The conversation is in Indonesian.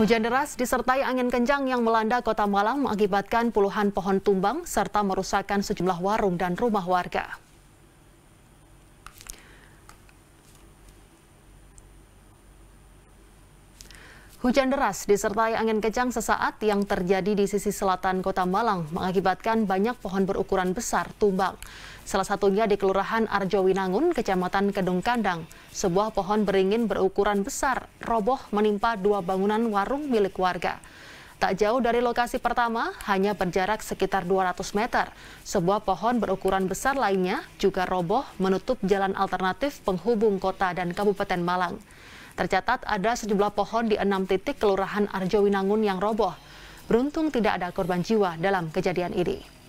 Hujan deras disertai angin kencang yang melanda kota Malang mengakibatkan puluhan pohon tumbang serta merusakkan sejumlah warung dan rumah warga. Hujan deras disertai angin kencang sesaat yang terjadi di sisi selatan kota Malang mengakibatkan banyak pohon berukuran besar tumbang. Salah satunya di Kelurahan Arjowinangun, Kecamatan Kedung Kandang. Sebuah pohon beringin berukuran besar roboh menimpa dua bangunan warung milik warga. Tak jauh dari lokasi pertama, hanya berjarak sekitar 200 meter. Sebuah pohon berukuran besar lainnya juga roboh menutup jalan alternatif penghubung kota dan Kabupaten Malang. Tercatat ada sejumlah pohon di enam titik Kelurahan Arjowinangun yang roboh. Beruntung tidak ada korban jiwa dalam kejadian ini.